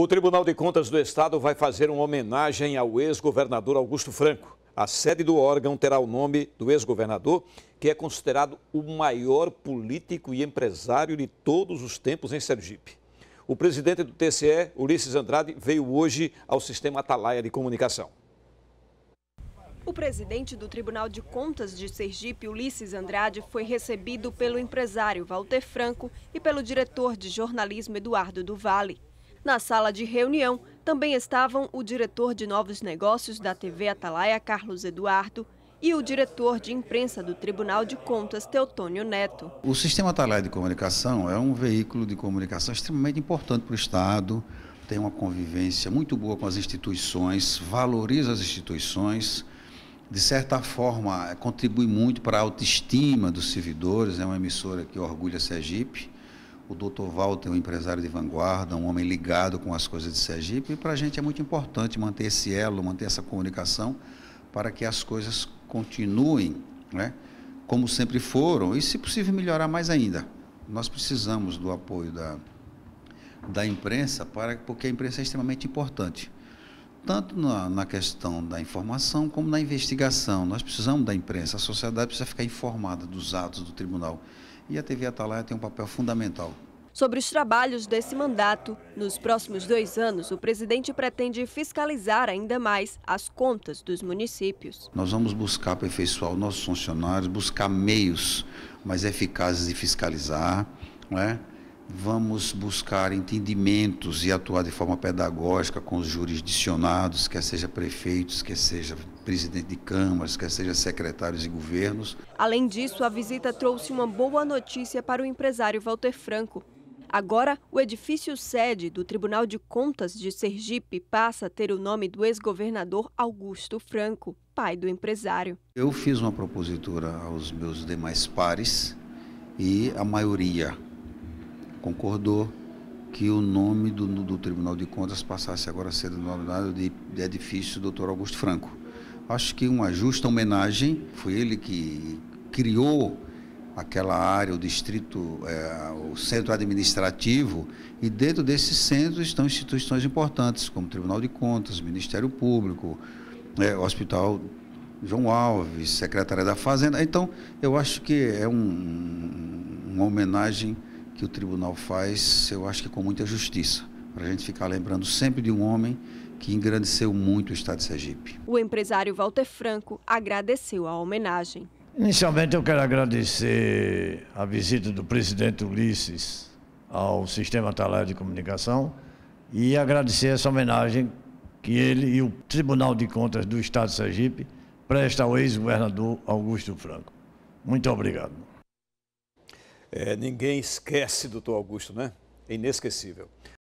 O Tribunal de Contas do Estado vai fazer uma homenagem ao ex-governador Augusto Franco. A sede do órgão terá o nome do ex-governador, que é considerado o maior político e empresário de todos os tempos em Sergipe. O presidente do TCE, Ulisses Andrade, veio hoje ao sistema Atalaia de Comunicação. O presidente do Tribunal de Contas de Sergipe, Ulisses Andrade, foi recebido pelo empresário Walter Franco e pelo diretor de jornalismo Eduardo do Vale. Na sala de reunião também estavam o diretor de novos negócios da TV Atalaia, Carlos Eduardo, e o diretor de imprensa do Tribunal de Contas, Teotônio Neto. O sistema Atalaia de comunicação é um veículo de comunicação extremamente importante para o Estado, tem uma convivência muito boa com as instituições, valoriza as instituições, de certa forma contribui muito para a autoestima dos servidores, é uma emissora que orgulha se a Sergipe. O doutor Walter é um empresário de vanguarda, um homem ligado com as coisas de Sergipe, e para a gente é muito importante manter esse elo, manter essa comunicação, para que as coisas continuem né, como sempre foram e, se possível, melhorar mais ainda. Nós precisamos do apoio da, da imprensa, para, porque a imprensa é extremamente importante, tanto na, na questão da informação como na investigação. Nós precisamos da imprensa, a sociedade precisa ficar informada dos atos do tribunal e a TV Atalaia tem um papel fundamental. Sobre os trabalhos desse mandato, nos próximos dois anos, o presidente pretende fiscalizar ainda mais as contas dos municípios. Nós vamos buscar aperfeiçoar nossos funcionários, buscar meios mais eficazes de fiscalizar, não é? vamos buscar entendimentos e atuar de forma pedagógica com os jurisdicionados, quer seja prefeitos, quer seja presidente de câmaras, quer seja secretários e governos. Além disso, a visita trouxe uma boa notícia para o empresário Walter Franco. Agora, o edifício sede do Tribunal de Contas de Sergipe passa a ter o nome do ex-governador Augusto Franco, pai do empresário. Eu fiz uma propositura aos meus demais pares e a maioria concordou que o nome do, do Tribunal de Contas passasse agora a ser denominado de, de edifício Dr. Augusto Franco. Acho que uma justa homenagem, foi ele que criou aquela área, o distrito, é, o centro administrativo, e dentro desse centro estão instituições importantes, como Tribunal de Contas, Ministério Público, é, Hospital João Alves, Secretaria da Fazenda. Então, eu acho que é um, uma homenagem que o tribunal faz, eu acho que com muita justiça, para a gente ficar lembrando sempre de um homem que engrandeceu muito o estado de Sergipe. O empresário Walter Franco agradeceu a homenagem. Inicialmente eu quero agradecer a visita do presidente Ulisses ao Sistema Talar de Comunicação e agradecer essa homenagem que ele e o Tribunal de Contas do Estado de Sergipe presta ao ex-governador Augusto Franco. Muito obrigado. É, ninguém esquece, doutor Augusto, né? É inesquecível.